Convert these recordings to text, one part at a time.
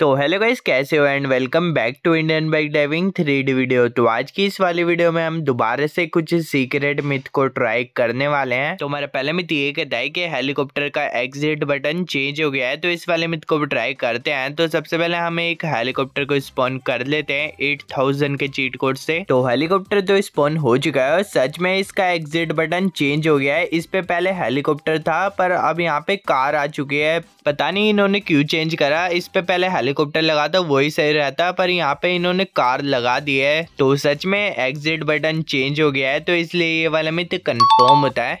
तो hello guys कैसे हो and welcome back to Indian bike driving three D video तो आज की इस वाली वीडियो में हम दोबारा से कुछ सीक्रेट मिथ को ट्राई करने वाले हैं तो हमारा पहले मिथ ये कहता है कि हेलीकॉप्टर का एग्जिट बटन चेंज हो गया है तो इस वाले मिथ को भी ट्राई करते हैं तो सबसे पहले हम एक हेलीकॉप्टर को स्पॉन कर लेते हैं एट थाउजेंड के चीट कोड से तो हेलीकॉप्टर तो स्पॉन हो चुका है और सच में इसका एग्जिट बटन चेंज हो गया है इस पे पहले हेलीकॉप्टर था पर अब यहाँ पे कार आ चुकी है पता नहीं इन्होंने क्यों चेंज करा इस पे पहले हेलीकॉप्टर लगा था वही सही रहता पर यहाँ पे इन्होंने कार लगा दी है तो सच में एग्जिट बटन चेंज हो गया है तो इसलिए ये वाला मित्र तो कंफर्म होता है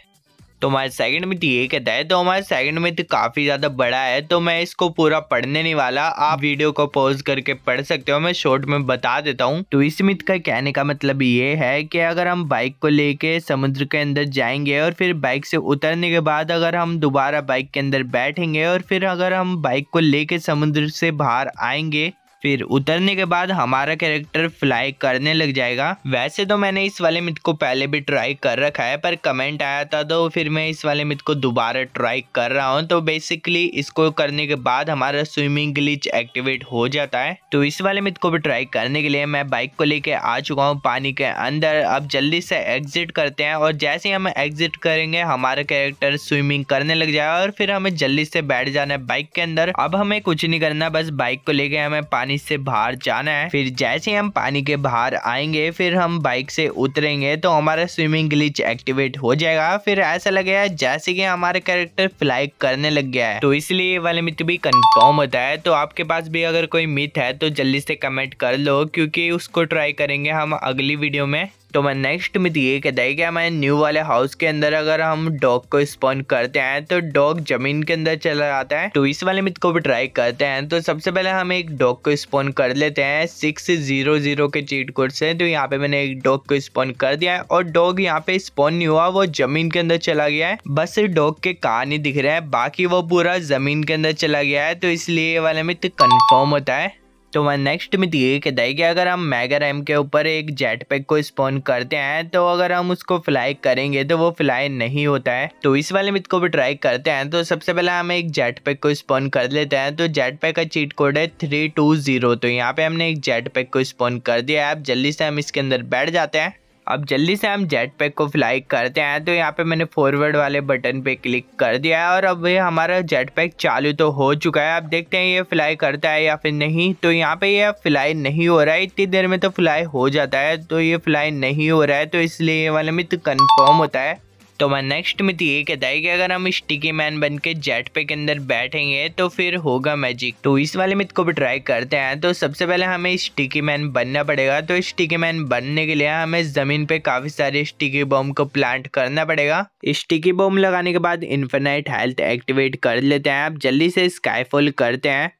तो हमारे सेकंड मिथ ये कहता है तो हमारा सेकंड मिथ तो काफ़ी ज़्यादा बड़ा है तो मैं इसको पूरा पढ़ने नहीं वाला आप वीडियो को पॉज करके पढ़ सकते हो मैं शॉर्ट में बता देता हूँ तो इस मिथ का कहने का मतलब ये है कि अगर हम बाइक को लेके समुद्र के अंदर जाएंगे और फिर बाइक से उतरने के बाद अगर हम दोबारा बाइक के अंदर बैठेंगे और फिर अगर हम बाइक को लेके समुद्र से बाहर आएंगे फिर उतरने के बाद हमारा कैरेक्टर फ्लाई करने लग जाएगा वैसे तो मैंने इस वाले मिथ को पहले भी ट्राई कर रखा है पर कमेंट आया था तो फिर मैं इस वाले मिथ को दोबारा ट्राई कर रहा हूँ तो बेसिकली इसको करने के बाद हमारा स्विमिंग ग्लिच एक्टिवेट हो जाता है तो इस वाले मिथ को भी ट्राई करने के लिए मैं बाइक को लेके आ चुका हूँ पानी के अंदर अब जल्दी से एग्जिट करते हैं और जैसे ही हम एग्जिट करेंगे हमारा कैरेक्टर स्विमिंग करने लग जाएगा और फिर हमें जल्दी से बैठ जाना है बाइक के अंदर अब हमें कुछ नहीं करना बस बाइक को लेके हमें पानी पानी से बाहर जाना है फिर जैसे हम पानी के बाहर आएंगे फिर हम बाइक से उतरेंगे तो हमारा स्विमिंग ग्लिच एक्टिवेट हो जाएगा फिर ऐसा लगेगा जैसे कि हमारा कैरेक्टर फ्लाई करने लग गया है तो इसलिए वाले मित्र मिथ भी कंफर्म होता है तो आपके पास भी अगर कोई मिथ है तो जल्दी से कमेंट कर लो क्योंकि उसको ट्राई करेंगे हम अगली वीडियो में तो मैं नेक्स्ट में दिए कहता है कि हमारे न्यू वाले हाउस के अंदर अगर हम डॉग को स्पॉन करते हैं तो डॉग जमीन के अंदर चला जाता है तो इस वाले मिथ को भी ट्राई करते हैं तो सबसे पहले हम एक डॉग को स्पॉन कर लेते हैं सिक्स जीरो जीरो के चीट कोड से तो यहाँ पे मैंने एक डॉग को स्पॉन कर दिया है और डॉग यहाँ पे स्पॉन नहीं हुआ वो जमीन के अंदर चला गया है बस डॉग के कान ही दिख रहे हैं बाकी वो पूरा जमीन के अंदर चला गया है तो इसलिए ये वाला मिथ कंफर्म होता है तो वह नेक्स्ट में दिए कहता है कि अगर हम मैगर एम के ऊपर एक जेट पैक को स्पॉन करते हैं तो अगर हम उसको फ्लाई करेंगे तो वो फ्लाई नहीं होता है तो इस वाले मिथ को भी ट्राई करते हैं तो सबसे पहले हम एक जेट पैक को स्पॉन कर लेते हैं तो जेट पैक का चीट कोड है थ्री टू जीरो तो यहाँ पे हमने एक जेट पैक को स्पॉन कर दिया है आप जल्दी से हम इसके अंदर बैठ जाते हैं अब जल्दी से हम जेट पैक को फ्लाई करते हैं तो यहाँ पे मैंने फॉरवर्ड वाले बटन पे क्लिक कर दिया है और अब ये हमारा जेट पैक चालू तो हो चुका है अब देखते हैं ये फ्लाई करता है या फिर नहीं तो यहाँ पे ये फ्लाई नहीं हो रहा है इतनी देर में तो फ्लाई हो जाता है तो ये फ्लाई नहीं हो रहा है तो इसलिए ये वाला मित्र कन्फर्म होता है तो मैं नेक्स्ट मिथ तो ये कहता है कि अगर हम स्टिकी मैन बन के जेट पे के अंदर बैठेंगे तो फिर होगा मैजिक तो इस वाले मिथ को भी ट्राई करते हैं तो सबसे पहले हमें स्टिकी मैन बनना पड़ेगा तो स्टिकी मैन बनने के लिए हमें ज़मीन पे काफ़ी सारे स्टिकी बॉम्ब को प्लांट करना पड़ेगा स्टिकी बॉम्ब लगाने के बाद इन्फेनाइट हेल्थ एक्टिवेट कर लेते हैं आप जल्दी से स्काईफॉल करते हैं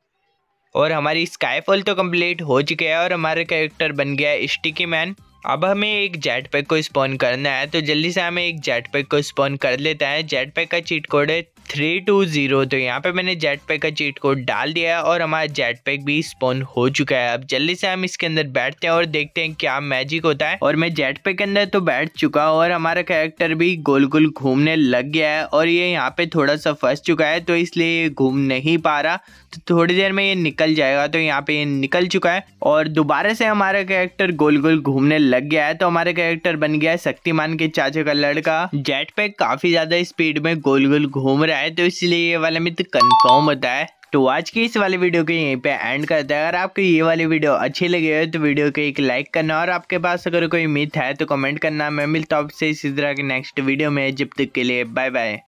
और हमारी स्काईफॉल तो कम्प्लीट हो चुकी है और हमारा कैरेक्टर बन गया है स्टिकी मैन अब हमें एक जेट पैक को स्पॉन करना है तो जल्दी से हमें एक जेट पैक को स्पॉन कर लेता है जेट पैक का चीट कोड है थ्री टू ज़ीरो तो यहाँ पे मैंने जेट पैक का चीट कोड डाल दिया है और हमारा जेट पैक भी स्पॉन हो चुका है अब जल्दी से हम इसके अंदर बैठते हैं और देखते हैं क्या मैजिक होता है और मैं जेट पैक के अंदर तो बैठ चुका और हमारा कैरेक्टर भी गोल गोल घूमने लग गया है और ये यहाँ पे थोड़ा सा फंस चुका है तो इसलिए घूम नहीं पा रहा तो थोड़ी देर में ये निकल जाएगा तो यहाँ पे ये निकल चुका है और दोबारा से हमारा कैरेक्टर गोल गोल घूमने लग गया है तो हमारा कैरेक्टर बन गया है शक्तिमान के चाचा का लड़का जेट पैक काफी ज्यादा स्पीड में गोल गोल घूम रहा है है तो इसलिए ये वाला मित्र कन्फर्म होता है तो आज की इस वाले वीडियो को यहीं पे एंड करते हैं अगर आपको ये वाली वीडियो अच्छी लगी हो तो वीडियो को एक लाइक करना और आपके पास अगर कोई मिथ है तो कमेंट करना मैं मिलता हूँ आपसे इसी तरह के नेक्स्ट वीडियो में जब तक के लिए बाय बाय